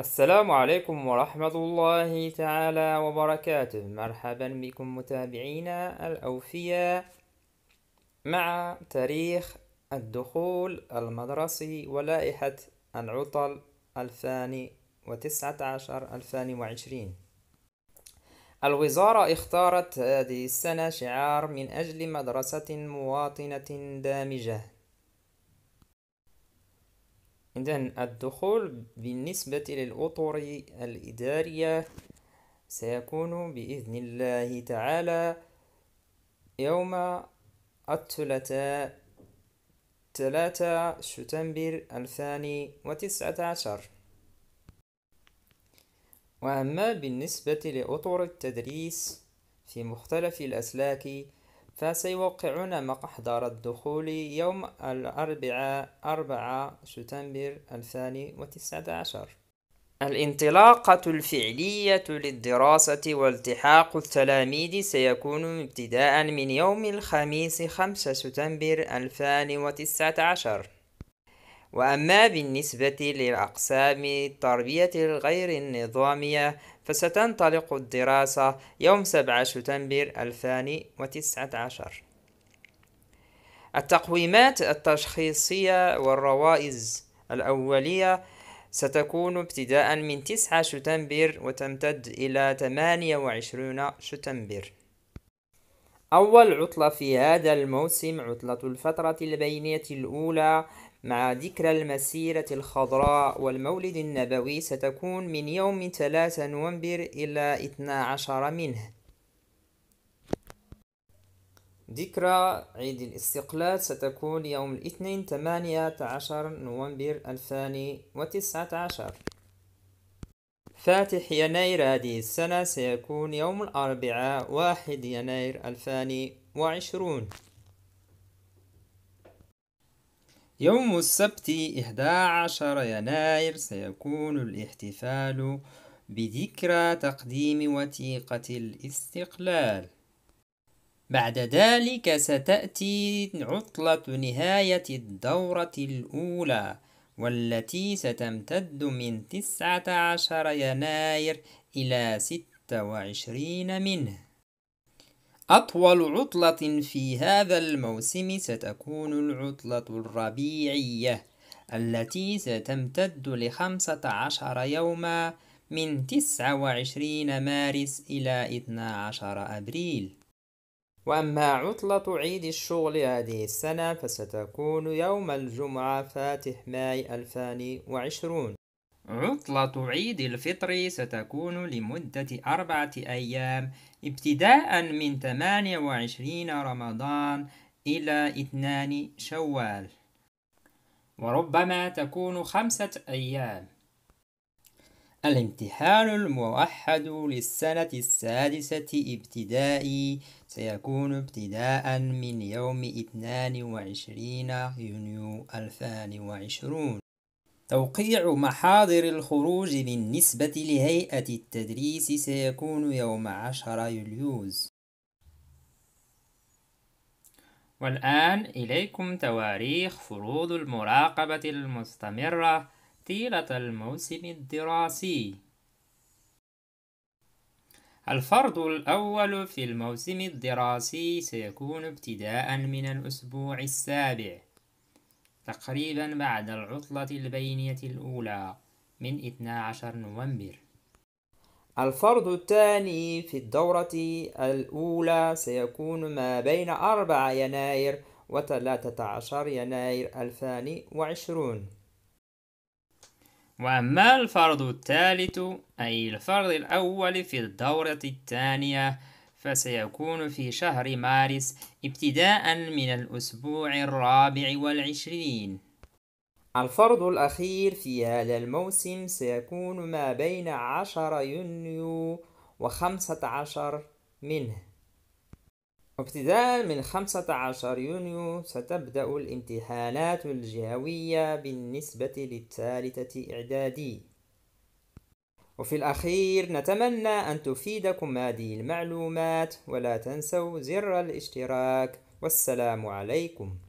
السلام عليكم ورحمة الله تعالى وبركاته مرحبا بكم متابعينا الأوفياء مع تاريخ الدخول المدرسي ولائحة العطل 2019-2020 الوزارة اختارت هذه السنة شعار من أجل مدرسة مواطنة دامجة إذن الدخول بالنسبة للأطر الإدارية سيكون بإذن الله تعالى يوم الثلاثاء ثلاثة شتنبر الثاني وتسعة عشر وأما بالنسبة لأطر التدريس في مختلف الأسلاك فسيوقعون مقحضر الدخول يوم الأربعاء 4 سبتمبر 2019 الانطلاقة الفعلية للدراسة والتحاق التلاميذ سيكون ابتداء من يوم الخميس 5 سبتمبر 2019 وأما بالنسبة للأقسام التربية الغير النظامية فستنطلق الدراسة يوم 7 شتنبر 2019 التقويمات التشخيصية والروائز الأولية ستكون ابتداء من 9 شتنبر وتمتد إلى 28 شتنبر أول عطلة في هذا الموسم عطلة الفترة البينية الأولى مع ذكرى المسيرة الخضراء والمولد النبوي ستكون من يوم 3 نوفمبر إلى 12 منه ذكرى عيد الاستقلال ستكون يوم الاثنين 18 نوفمبر 2019 فاتح يناير هذه السنة سيكون يوم الأربعاء واحد يناير ألفان وعشرون يوم السبت إحدى عشر يناير سيكون الاحتفال بذكرى تقديم وثيقة الاستقلال بعد ذلك ستأتي عطلة نهاية الدورة الأولى والتي ستمتد من تسعة عشر يناير إلى ستة وعشرين منه أطول عطلة في هذا الموسم ستكون العطلة الربيعية التي ستمتد لخمسة عشر يوما من تسعة وعشرين مارس إلى 12 أبريل وأما عطلة عيد الشغل هذه السنة فستكون يوم الجمعة فاتح ماي 2020 عطلة عيد الفطر ستكون لمدة أربعة أيام ابتداء من 28 رمضان إلى 2 شوال وربما تكون خمسة أيام الامتحان الموحد للسنة السادسة ابتدائي سيكون ابتداء من يوم 22 يونيو 2020 توقيع محاضر الخروج بالنسبة لهيئة التدريس سيكون يوم 10 يوليوز والآن إليكم تواريخ فروض المراقبة المستمرة طيلة الموسم الدراسي الفرض الأول في الموسم الدراسي سيكون ابتداء من الأسبوع السابع تقريبا بعد العطلة البينية الأولى من 12 نوفمبر الفرض الثاني في الدورة الأولى سيكون ما بين 4 يناير و 13 يناير 2020 وأما الفرض الثالث أي الفرض الأول في الدورة الثانية فسيكون في شهر مارس ابتداء من الأسبوع الرابع والعشرين الفرض الأخير في هذا الموسم سيكون ما بين عشر يونيو وخمسة عشر منه ابتداء من 15 يونيو ستبدأ الامتحانات الجهوية بالنسبة للثالثة إعدادي وفي الأخير نتمنى أن تفيدكم هذه المعلومات ولا تنسوا زر الاشتراك والسلام عليكم